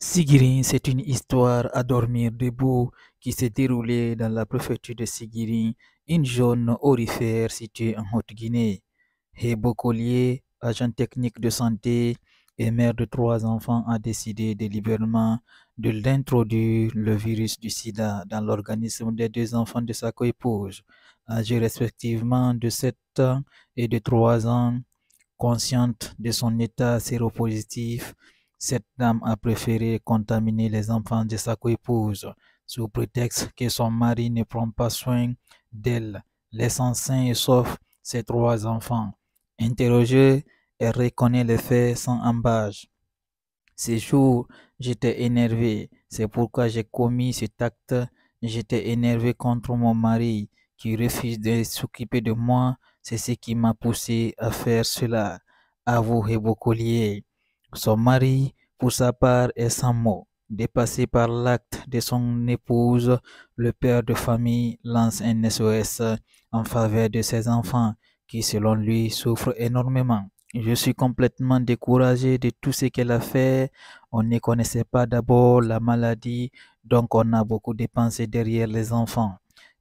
Sigiri, c'est une histoire à dormir debout qui s'est déroulée dans la préfecture de Sigiri, une zone orifère située en Haute-Guinée. Hebo Collier, agent technique de santé et mère de trois enfants, a décidé délibérément de l'introduire le virus du sida dans l'organisme des deux enfants de sa coépouse, âgés respectivement de 7 ans et de 3 ans, consciente de son état séropositif cette dame a préféré contaminer les enfants de sa coépouse, sous prétexte que son mari ne prend pas soin d'elle, laissant sain et sauf ses trois enfants. Interrogée, elle reconnaît les faits sans embâche. Ces jours, j'étais énervé. C'est pourquoi j'ai commis cet acte. J'étais énervé contre mon mari qui refuse de s'occuper de moi. C'est ce qui m'a poussé à faire cela. À vous, colliers. Son mari, pour sa part, est sans mots. Dépassé par l'acte de son épouse, le père de famille lance un SOS en faveur de ses enfants qui, selon lui, souffrent énormément. Je suis complètement découragé de tout ce qu'elle a fait. On ne connaissait pas d'abord la maladie, donc on a beaucoup dépensé derrière les enfants.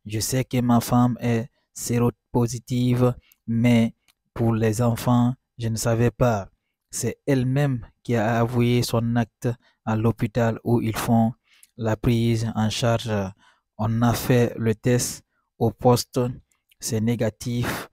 Je sais que ma femme est séropositive, mais pour les enfants, je ne savais pas. C'est elle-même qui a avoué son acte à l'hôpital où ils font la prise en charge. On a fait le test au poste, c'est négatif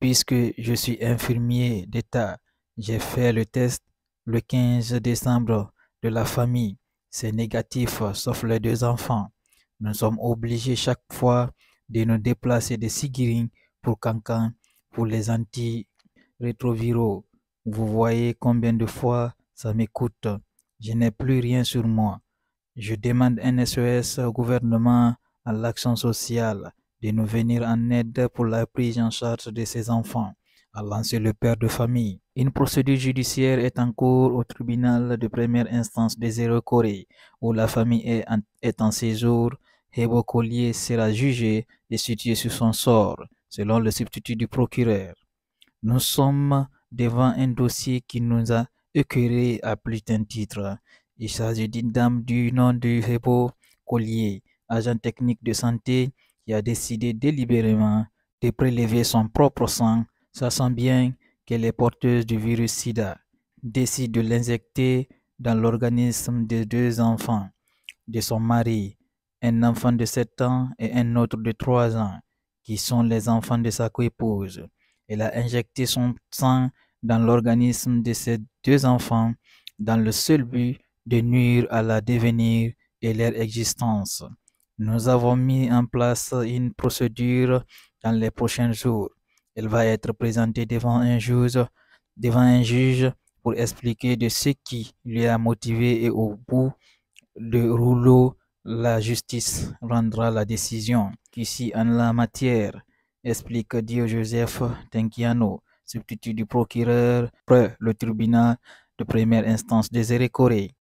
puisque je suis infirmier d'État. J'ai fait le test le 15 décembre de la famille. C'est négatif, sauf les deux enfants. Nous sommes obligés chaque fois de nous déplacer de Sigirin pour Cancan pour les antirétroviraux. Vous voyez combien de fois ça m'écoute. Je n'ai plus rien sur moi. Je demande un SES au gouvernement, à l'action sociale, de nous venir en aide pour la prise en charge de ces enfants, a lancé le père de famille. Une procédure judiciaire est en cours au tribunal de première instance des Zéro Corée, où la famille est en, séjour et séjour. Collier sera jugé et situé sur son sort, selon le substitut du procureur. Nous sommes devant un dossier qui nous a écœurés à plus d'un titre. Il s'agit d'une dame du nom de Repo Collier, agent technique de santé, qui a décidé délibérément de prélever son propre sang, sachant bien qu'elle est porteuse du virus sida, décide de l'injecter dans l'organisme des deux enfants, de son mari, un enfant de 7 ans et un autre de 3 ans, qui sont les enfants de sa coépouse. Elle a injecté son sang dans l'organisme de ses deux enfants dans le seul but de nuire à leur devenir et leur existence. Nous avons mis en place une procédure dans les prochains jours. Elle va être présentée devant un juge, devant un juge pour expliquer de ce qui lui a motivé et au bout de rouleau, la justice rendra la décision. Ici, en la matière, explique Dieu-Joseph Tenkiano, substitut du procureur près le tribunal de première instance de Corée.